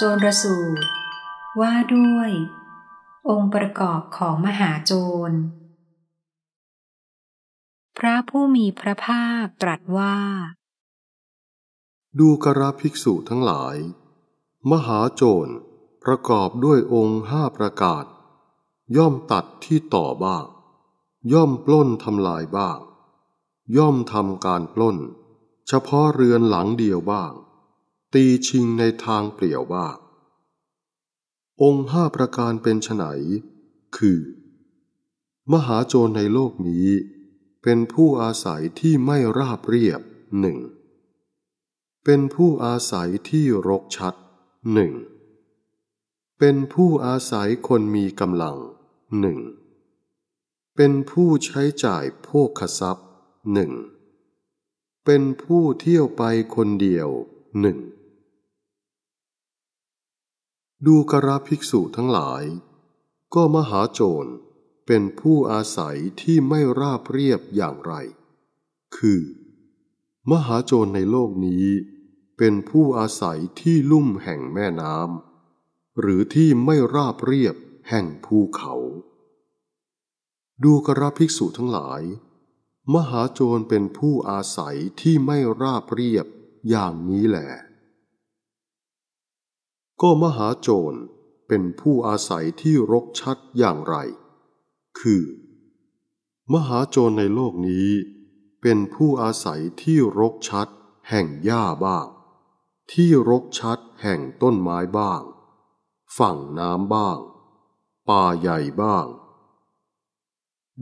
โจรสูตรว่าด้วย องค์ประกอบของมหาโจร พระผู้มีพระภาคตรัสว่า ดูกระภิกษุทั้งหลาย มหาโจรประกอบด้วยองค์ห้าประกาศ ย่อมตัดที่ต่อบ้างย่อมปล้นทำลายบ้างย่อมทำการปล้น เฉพาะเรือนหลังเดียวบ้างตีชิงในทางเปลียวว่า องค์ห้าประการเป็นไฉนคือ มหาโจรในโลกนี้ เป็นผู้อาศัยที่ไม่ราบเรียบหนึ่งเป็นผู้อาศัยที่รกชัดหนึ่งเป็นผู้อาศัยคนมีกำลังหนึ่งเป็นผู้ใช้จ่ายพวกขัพย์หนึ่งเป็นผู้เที่ยวไปคนเดียวหนึ่งดูกระภิกษุทั้งหลาย ก็มหาโจรเป็นผู้อาศัยที่ไม่ราบเรียบอย่างไร คือ มหาโจรในโลกนี้เป็นผู้อาศัยที่ลุ่มแห่งแม่น้ำ หรือที่ไม่ราบเรียบแห่งภูเขา ดูกระภิกษุทั้งหลาย มหาโจรเป็นผู้อาศัยที่ไม่ราบเรียบอย่างนี้แหละก็มหาโจรเป็นผู้อาศัยที่รกชัดอย่างไร คือ มหาโจรในโลกนี้ เป็นผู้อาศัยที่รกชัดแห่งหญ้าบ้าง ที่รกชัดแห่งต้นไม้บ้าง ฝั่งน้ำบ้างป่าใหญ่บ้าง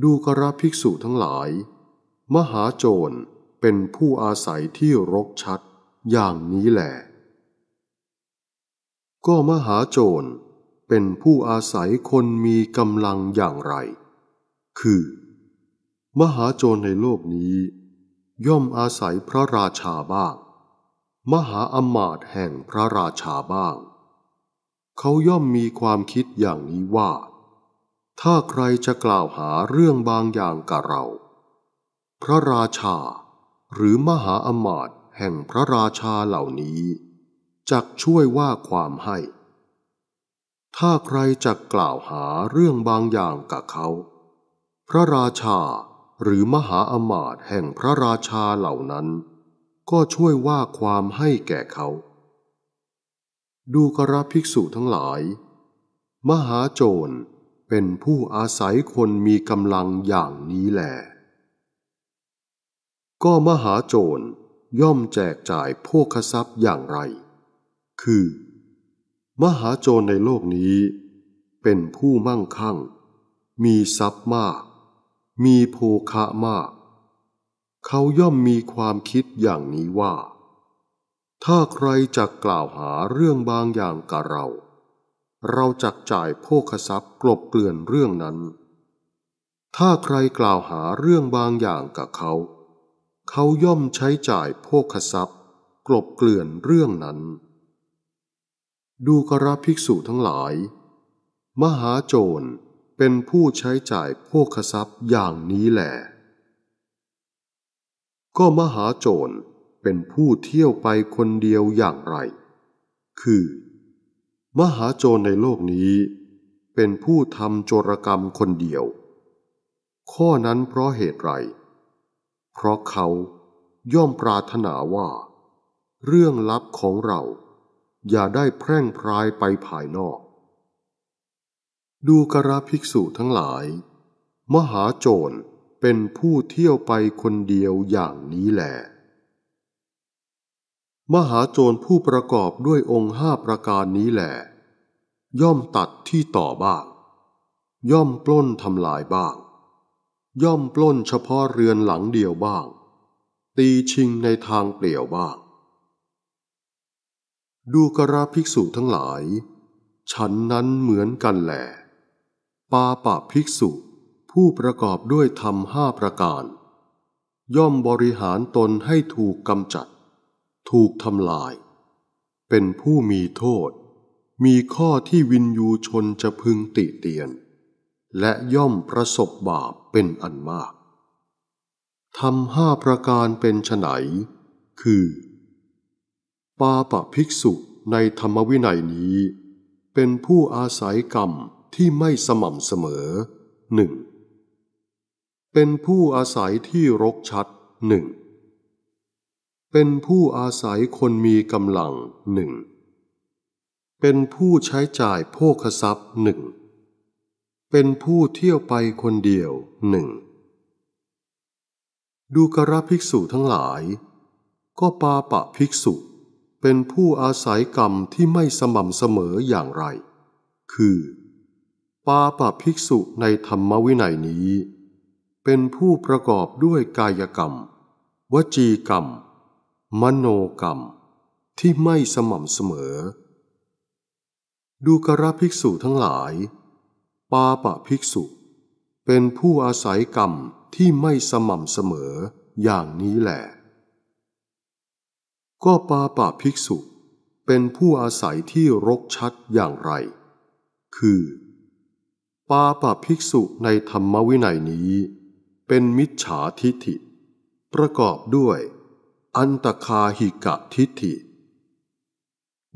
ดูกระภิกษุทั้งหลาย มหาโจรเป็นผู้อาศัยที่รกชัดอย่างนี้แหละก็มหาโจรเป็นผู้อาศัยคนมีกำลังอย่างไร คือ มหาโจรในโลกนี้ ย่อมอาศัยพระราชาบ้าง มหาอมาตแห่งพระราชาบ้าง เขาย่อมมีความคิดอย่างนี้ว่า ถ้าใครจะกล่าวหาเรื่องบางอย่างกับเรา พระราชา หรือมหาอมาตแห่งพระราชาเหล่านี้จักช่วยว่าความให้ ถ้าใครจะกล่าวหาเรื่องบางอย่างกับเขา พระราชาหรือมหาอมาตย์แห่งพระราชาเหล่านั้น ก็ช่วยว่าความให้แก่เขา ดูกระภิกษุทั้งหลาย มหาโจรเป็นผู้อาศัยคนมีกำลังอย่างนี้แหลก็มหาโจรย่อมแจกจ่ายพวกทรัพย์อย่างไรคือ มหาโจรในโลกนี้เป็นผู้มั่งคั่ง มีทรัพย์มาก มีโภคะมาก เขาย่อมมีความคิดอย่างนี้ว่า ถ้าใครจะกล่าวหาเรื่องบางอย่างกับเรา เราจักจ่ายโภคทรัพย์กลบเกลื่อนเรื่องนั้น ถ้าใครกล่าวหาเรื่องบางอย่างกับเขา เขาย่อมใช้จ่ายโภคทรัพย์ กลบเกลื่อนเรื่องนั้นดูกระภิกษุทั้งหลาย มหาโจรเป็นผู้ใช้จ่ายโภคทรัพย์อย่างนี้แหละก็มหาโจรเป็นผู้เที่ยวไปคนเดียวอย่างไร คือมหาโจรในโลกนี้เป็นผู้ทำโจรกรรมคนเดียว ข้อนั้นเพราะเหตุไร เพราะเขาย่อมปรารถนาว่าเรื่องลับของเราอย่าได้แพร่งพรายไปภายนอก ดูกราภิกษุทั้งหลาย มหาโจรเป็นผู้เที่ยวไปคนเดียวอย่างนี้แหละมหาโจรผู้ประกอบด้วยองค์ห้าประการนี้แหละย่อมตัดที่ต่อบ้างย่อมปล้นทำลายบ้างย่อมปล้นเฉพาะเรือนหลังเดียวบ้าง ตีชิงในทางเปลี่ยวบ้างดูกระภิกษุทั้งหลาย ฉันนั้นเหมือนกันแหลปาปะภิกษุ ผู้ประกอบด้วยธรรมห้าประการ ย่อมบริหารตนให้ถูกกำจัด ถูกทำลาย เป็นผู้มีโทษ มีข้อที่วินยูชนจะพึงติเตียน และย่อมประสบบาปเป็นอันมากทำห้าประการเป็นไฉนคือปาปะภิกษุในธรรมวินัยนี้ เป็นผู้อาศัยกรรมที่ไม่สม่ำเสมอหนึ่งเป็นผู้อาศัยที่รกชัดหนึ่งเป็นผู้อาศัยคนมีกำลังหนึ่งเป็นผู้ใช้จ่ายโภคทรัพย์หนึ่งเป็นผู้เที่ยวไปคนเดียวหนึ่งดูกระภิกษุทั้งหลาย ก็ปาปะภิกษุเป็นผู้อาศัยกรรมที่ไม่สม่ำเสมออย่างไร คือ ปาปะภิกษุในธรรมวินัยนี้ เป็นผู้ประกอบด้วยกายกรรม วจีกรรม มโนกรรมที่ไม่สม่ำเสมอ ดูกระภิกษุทั้งหลาย ปาปะภิกษุ เป็นผู้อาศัยกรรมที่ไม่สม่ำเสมออย่างนี้แหละก็ปาปะภิกษุเป็นผู้อาศัยที่รกชัดอย่างไร คือ ปาปะภิกษุในธรรมวินัยนี้ เป็นมิจฉาทิฐิ ประกอบด้วย อันตคาหิกะทิฐิ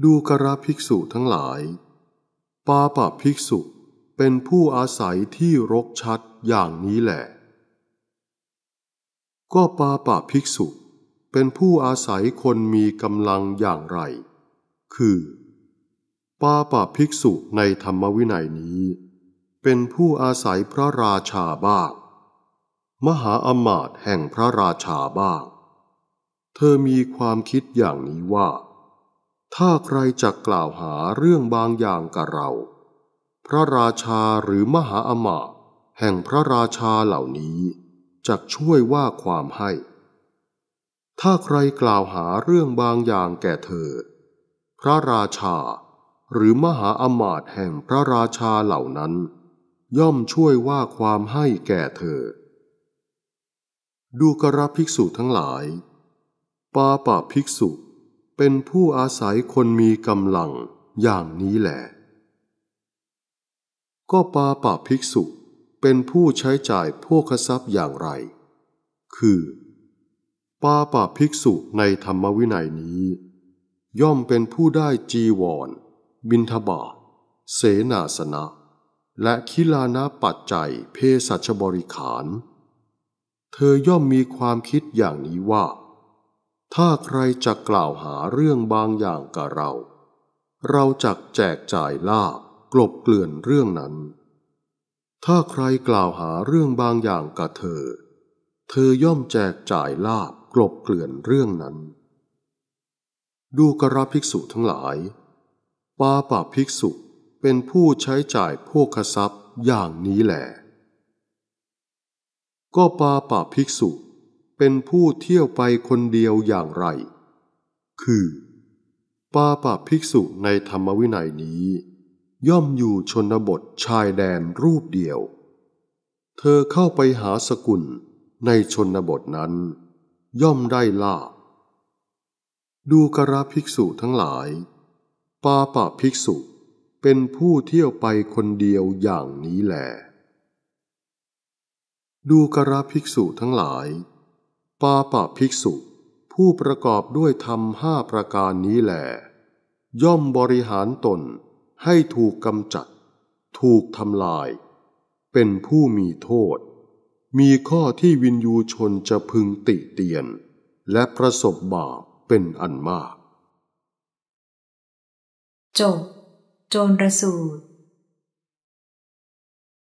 ดูกระภิกษุทั้งหลาย ปาปะภิกษุเป็นผู้อาศัยที่รกชัดอย่างนี้แหละก็ปาปะภิกษุเป็นผู้อาศัยคนมีกำลังอย่างไร คือปาปะภิกษุในธรรมวินัยนี้ เป็นผู้อาศัยพระราชาบ้างมหาอมาตย์แห่งพระราชาบ้างเธอมีความคิดอย่างนี้ว่า ถ้าใครจะกล่าวหาเรื่องบางอย่างกับเรา พระราชาหรือมหาอมาตย์แห่งพระราชาเหล่านี้จะช่วยว่าความให้ถ้าใครกล่าวหาเรื่องบางอย่างแก่เธอ พระราชาหรือมหาอมาตย์แห่งพระราชาเหล่านั้น ย่อมช่วยว่าความให้แก่เธอ ดูกระภิกษุทั้งหลาย ปาปะภิกษุเป็นผู้อาศัยคนมีกำลังอย่างนี้แหละก็ปาปะภิกษุเป็นผู้ใช้จ่ายพวกทรัพย์อย่างไร คือปาปะภิกษุในธรรมวินัยนี้ ย่อมเป็นผู้ได้จีวร บินทบาทเสนาสนะและคิลานะปัจจัยเพศัชบริขาร เธอย่อมมีความคิดอย่างนี้ว่า ถ้าใครจะกล่าวหาเรื่องบางอย่างกับเรา เราจักแจกจ่ายลาบกลบเกลื่อนเรื่องนั้น ถ้าใครกล่าวหาเรื่องบางอย่างกับเธอ เธอย่อมแจกจ่ายลาบกลบเกลื่อนเรื่องนั้น ดูกระภิกษุทั้งหลาย ปาปาภิกษุเป็นผู้ใช้จ่ายพวกทรัพย์อย่างนี้แหละก็ปาปาภิกษุเป็นผู้เที่ยวไปคนเดียวอย่างไร คือ ปาปาภิกษุในธรรมวินัยนี้ ย่อมอยู่ชนบทชายแดนรูปเดียว เธอเข้าไปหาสกุลในชนบทนั้นย่อมได้ลา ดูกระภิกษุทั้งหลาย ปาปะภิกษุเป็นผู้เที่ยวไปคนเดียวอย่างนี้แหลดูกระภิกษุทั้งหลาย ปาปะภิกษุ ผู้ประกอบด้วยธรรมห้าประการนี้แหลย่อมบริหารตนให้ถูกกำจัด ถูกทำลาย เป็นผู้มีโทษมีข้อที่วินยูชนจะพึงติเตียน และประสบบาปเป็นอันมาก จบ โจรสูตร